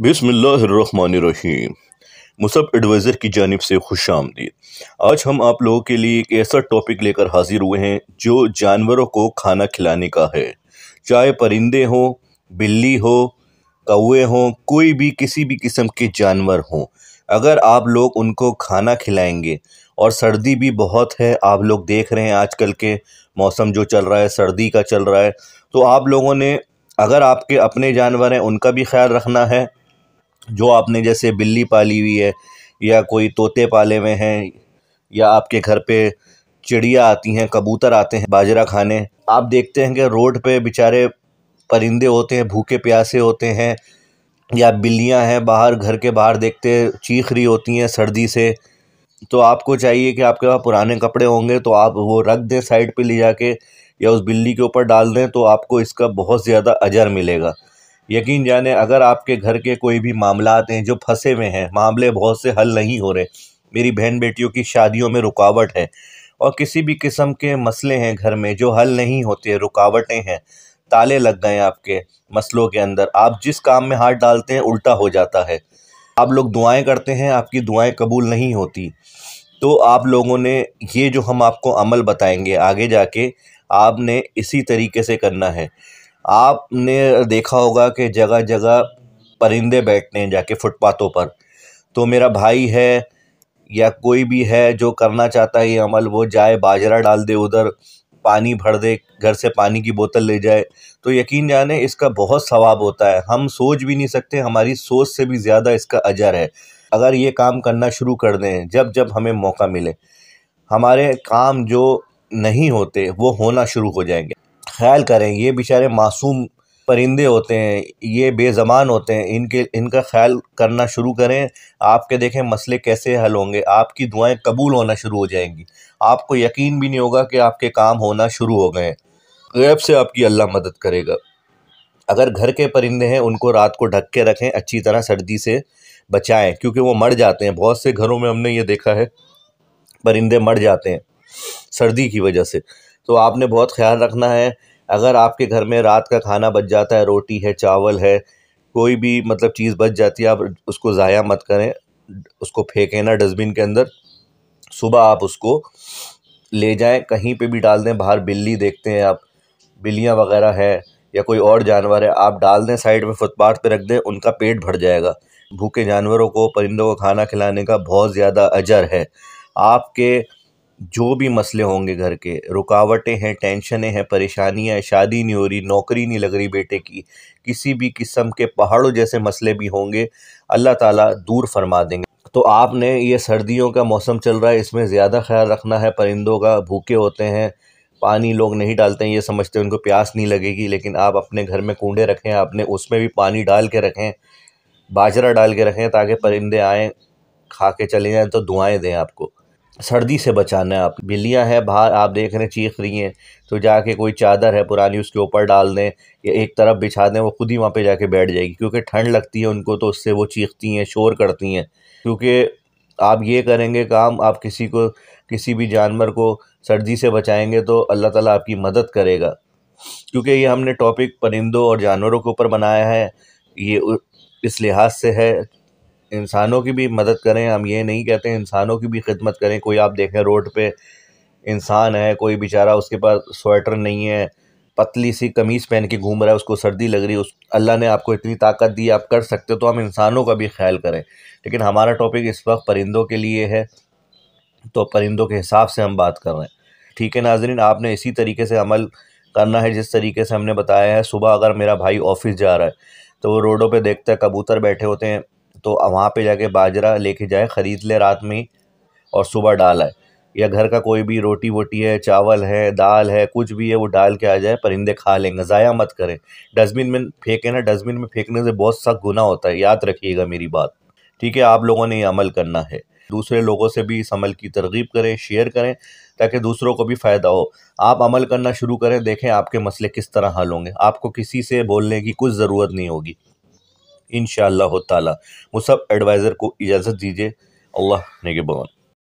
बिसमीम Musab adviser की जानब से खुश आमदी आज हम आप लोगों के लिए एक ऐसा टॉपिक लेकर हाजिर हुए हैं जो जानवरों को खाना खिलाने का है चाहे परिंदे हों बिल्ली हो कौए हों कोई भी किसी भी किस्म के जानवर हों अगर आप लोग उनको खाना खिलाएंगे और सर्दी भी बहुत है आप लोग देख रहे हैं आजकल के मौसम जो चल रहा है सर्दी का चल रहा है तो आप लोगों ने अगर आपके अपने जानवर हैं उनका भी ख्याल रखना है जो आपने जैसे बिल्ली पाली हुई है या कोई तोते पाले हुए हैं या आपके घर पे चिड़िया आती हैं कबूतर आते हैं बाजरा खाने आप देखते हैं कि रोड पे बेचारे परिंदे होते हैं भूखे प्यासे होते हैं या बिल्लियां हैं बाहर घर के बाहर देखते चीख रही होती हैं सर्दी से तो आपको चाहिए कि आपके पास पुराने कपड़े होंगे तो आप वो रख दें साइड पे ले जाके या उस बिल्ली के ऊपर डाल दें तो आपको इसका बहुत ज़्यादा अजर मिलेगा यकीन जाने अगर आपके घर के कोई भी मामला हैं जो फंसे हुए हैं मामले बहुत से हल नहीं हो रहे मेरी बहन बेटियों की शादियों में रुकावट है और किसी भी किस्म के मसले हैं घर में जो हल नहीं होते रुकावटें हैं ताले लग गए आपके मसलों के अंदर आप जिस काम में हाथ डालते हैं उल्टा हो जाता है आप लोग दुआएं करते हैं आपकी दुआएं कबूल नहीं होती तो आप लोगों ने ये जो हम आपको अमल बताएंगे आगे जाके आपने इसी तरीके से करना है आपने देखा होगा कि जगह जगह परिंदे बैठने हैं जाके फुटपाथों पर तो मेरा भाई है या कोई भी है जो करना चाहता है ये अमल वो जाए बाजरा डाल दे उधर पानी भर दे घर से पानी की बोतल ले जाए तो यकीन जाने इसका बहुत सवाब होता है हम सोच भी नहीं सकते हमारी सोच से भी ज़्यादा इसका अजर है अगर ये काम करना शुरू कर दें जब जब हमें मौका मिले हमारे काम जो नहीं होते वो होना शुरू हो जाएंगे ख्याल करें ये बेचारे मासूम परिंदे होते हैं ये बेज़बान होते हैं इनके इनका ख्याल करना शुरू करें आपके देखें मसले कैसे हल होंगे आपकी दुआएं कबूल होना शुरू हो जाएंगी आपको यकीन भी नहीं होगा कि आपके काम होना शुरू हो गए गैब से आपकी अल्लाह मदद करेगा अगर घर के परिंदे हैं उनको रात को ढक के रखें अच्छी तरह सर्दी से बचाएँ क्योंकि वो मर जाते हैं बहुत से घरों में हमने ये देखा है परिंदे मर जाते हैं सर्दी की वजह से तो आपने बहुत ख्याल रखना है अगर आपके घर में रात का खाना बच जाता है रोटी है चावल है कोई भी मतलब चीज़ बच जाती है आप उसको ज़ाया मत करें उसको फेंकें ना डस्टबिन के अंदर सुबह आप उसको ले जाएं कहीं पे भी डाल दें बाहर बिल्ली देखते हैं आप बिल्लियाँ वगैरह है या कोई और जानवर है आप डाल दें साइड में फुटपाथ पे रख दें उनका पेट भर जाएगा भूखे जानवरों को परिंदों को खाना खिलाने का बहुत ज़्यादा अजर है आपके जो भी मसले होंगे घर के रुकावटें हैं टेंशनें हैं परेशानियां हैं शादी नहीं हो रही नौकरी नहीं लग रही बेटे की किसी भी किस्म के पहाड़ों जैसे मसले भी होंगे अल्लाह ताला दूर फरमा देंगे तो आपने ये सर्दियों का मौसम चल रहा है इसमें ज़्यादा ख्याल रखना है परिंदों का भूखे होते हैं पानी लोग नहीं डालते हैं ये समझते हैं उनको प्यास नहीं लगेगी लेकिन आप अपने घर में कूडे रखें आपने उसमें भी पानी डाल के रखें बाजरा डाल के रखें ताकि परिंदे आएँ खा के चले जाएँ तो दुआएँ दें आपको सर्दी से बचाना है आप बिल्लियाँ हैं बाहर आप देख रहे हैं चीख रही हैं तो जाके कोई चादर है पुरानी उसके ऊपर डाल दें या एक तरफ बिछा दें वो खुद ही वहाँ पे जाके बैठ जाएगी क्योंकि ठंड लगती है उनको तो उससे वो चीखती हैं शोर करती हैं क्योंकि आप ये करेंगे काम आप किसी को किसी भी जानवर को सर्दी से बचाएंगे तो अल्लाह ताला आपकी मदद करेगा क्योंकि ये हमने टॉपिक परिंदों और जानवरों के ऊपर बनाया है ये इस लिहाज से है इंसानों की भी मदद करें हम ये नहीं कहते इंसानों की भी खिदमत करें कोई आप देखें रोड पे इंसान है कोई बेचारा उसके पास स्वेटर नहीं है पतली सी कमीज़ पहन के घूम रहा है उसको सर्दी लग रही है उस अल्लाह ने आपको इतनी ताकत दी आप कर सकते हो तो हम इंसानों का भी ख्याल करें लेकिन हमारा टॉपिक इस वक्त परिंदों के लिए है तो परिंदों के हिसाब से हम बात कर रहे हैं ठीक है नाजरीन आपने इसी तरीके से अमल करना है जिस तरीके से हमने बताया है सुबह अगर मेरा भाई ऑफिस जा रहा है तो वो रोडों पे देखता है कबूतर बैठे होते हैं तो वहाँ पे जाके बाजरा लेके जाए ख़रीद ले रात में ही और सुबह डाल आए या घर का कोई भी रोटी वोटी है चावल है दाल है कुछ भी है वो डाल के आ जाए परिंदे खा लेंगे ज़ाया मत करें डस्टबिन में फेंकें ना डस्टबिन में फेंकने से बहुत सख्त गुना होता है याद रखिएगा मेरी बात ठीक है आप लोगों ने ये अमल करना है दूसरे लोगों से भी इस अमल की तरगीब करें शेयर करें ताकि दूसरों को भी फ़ायदा हो आप अमल करना शुरू करें देखें आपके मसले किस तरह हल होंगे आपको किसी से बोलने की कुछ ज़रूरत नहीं होगी इन ताला मुसब एडवाइज़र को इजाज़त दीजिए अल्लाह ने के